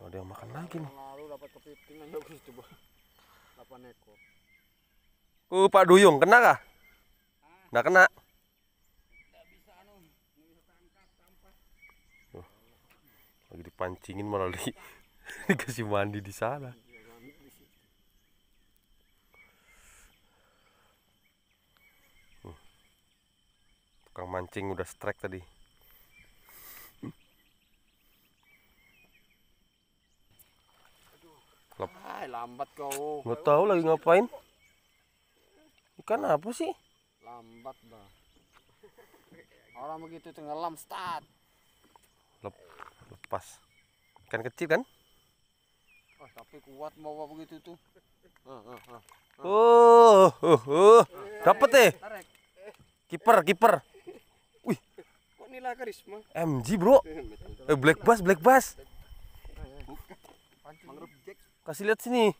Oh, dia makan lagi nih. Nah, Lalu dapat kepiting yang bagus coba. 8 ekor. Uh, Pak Duyung, kena kah? Enggak kena. bisa anu, bisa tangkap, Uh, lagi dipancingin malah di dikasih mandi di sana. Hmm. Tukang mancing udah strike tadi. lambat kau. Gak tahu lagi ngapain. Ikan apa sih? Lambat, Bang. Orang begitu tenggelam, start. Lep, lepas. Ikan kecil kan? Oh, tapi kuat bawa begitu tuh. Ah, uh, ah, uh, uh, oh, oh, oh. Dapat eh. Kiper, kiper. Wih. Kok nilai karisma? MG, Bro. Eh, black bass, black bass. Kasih lihat sini.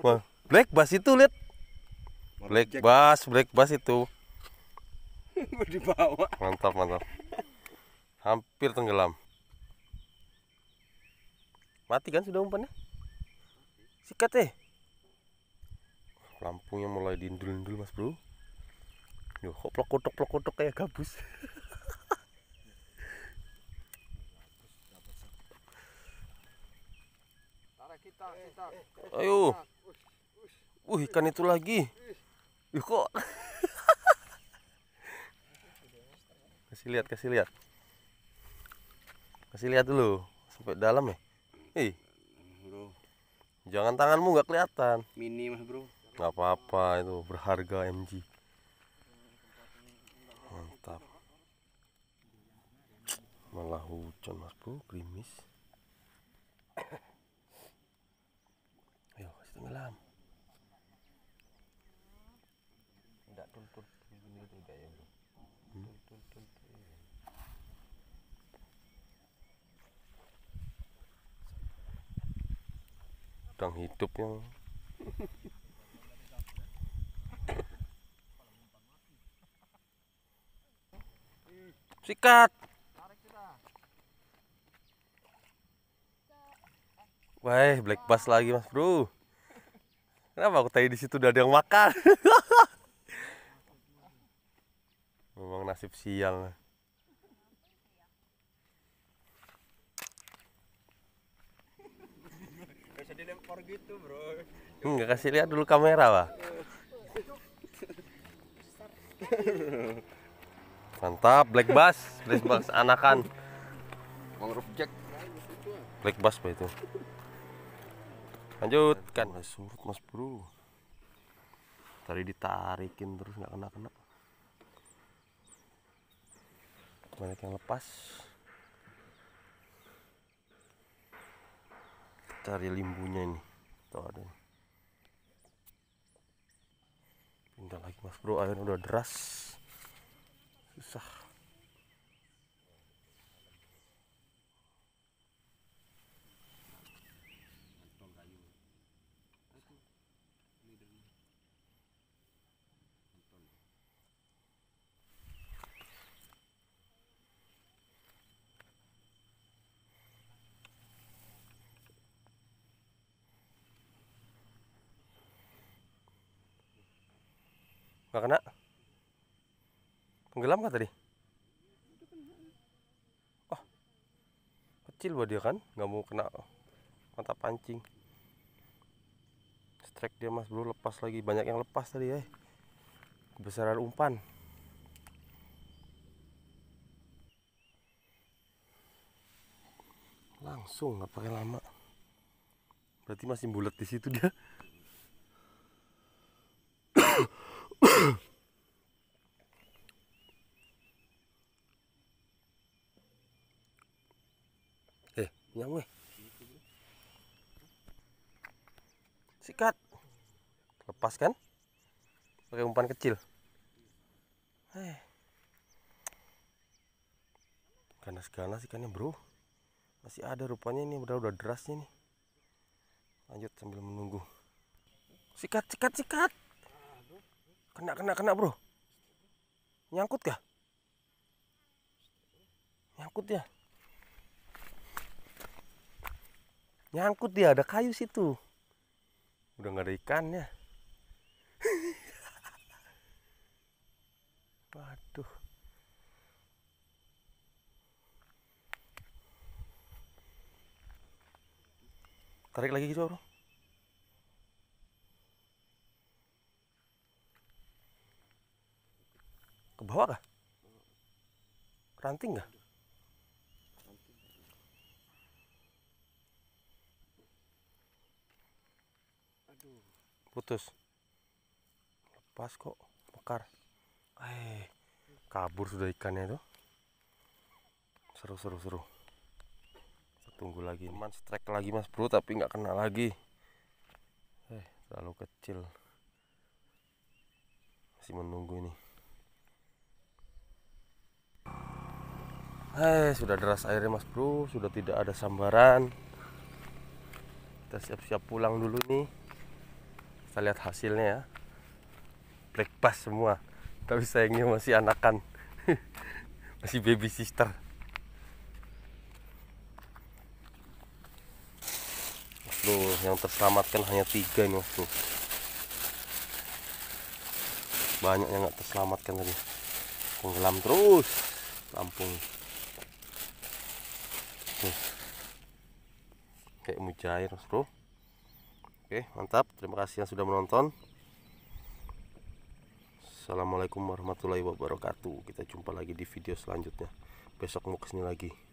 Wah, black bass itu lihat. Black bass, black bass itu. Di bawah. Mantap, mantap. Hampir tenggelam. Mati kan sudah umpannya? Sikat eh. lampunya mulai dindul dindul Mas Bro. Yo, kok plok kotok plok kotok kayak gabus. Ayo. Wih, ikan itu lagi. Ih, kok. kasih lihat, kasih lihat. Kasih lihat dulu sampai dalam ya. Ih. Jangan tanganmu nggak kelihatan. Mini mas bro. Gak apa-apa itu berharga MG. Mantap. Malah hujan mas bro, krimis. juga ya bro sikat Wah, black bass lagi mas bro. Kenapa aku tadi di situ udah ada yang makan? Memang nasib sial. Bisa dilempar Enggak gitu, kasih lihat dulu kamera, Pak. Mantap, black bass, black bass anakan. Mangrove Black bass Pak itu. Lanjutkan. Mas surut, Mas Bro. Tadi ditarikin terus nggak kena-kena. banyak yang lepas cari limbunya ini tuh ada pindah lagi mas bro air udah deras susah Gak kena? Tenggelam gak tadi? oh kecil buat dia kan? Gak mau kena mata pancing. Strike dia mas bro lepas lagi. Banyak yang lepas tadi ya. Kebesaran umpan. Langsung, gak pakai lama. Berarti masih bulat di situ dia. eh, nyamuk. Eh. Sikat. Lepas kan? Pakai umpan kecil. Eh. Ganas-ganas ikannya, Bro. Masih ada rupanya ini udah udah deras ini Lanjut sambil menunggu. Sikat, sikat, sikat. Kena, kena, kena bro. Nyangkut kah? Nyangkut ya. Nyangkut dia, ada kayu situ. Udah nggak ada ikannya. Waduh. Tarik lagi gitu bro. Bawa kah? Ranting kah? Putus. Lepas kok, mekar. Eh, kabur sudah ikannya itu. Seru seru seru. tunggu lagi. Teman strike lagi Mas Bro tapi nggak kena lagi. Eh, terlalu kecil. Masih menunggu ini. Hai, eh, sudah deras airnya mas bro, sudah tidak ada sambaran. Kita siap-siap pulang dulu nih. Kita lihat hasilnya ya. Black bass semua, tapi sayangnya masih anakan, masih baby sister. Mas bro, yang terselamatkan hanya tiga nih mas bro. Banyak yang nggak terselamatkan tadi. Tenggelam terus, Lampung. kayak mujair bro oke mantap terima kasih yang sudah menonton Assalamualaikum warahmatullahi wabarakatuh kita jumpa lagi di video selanjutnya besok mau kesini lagi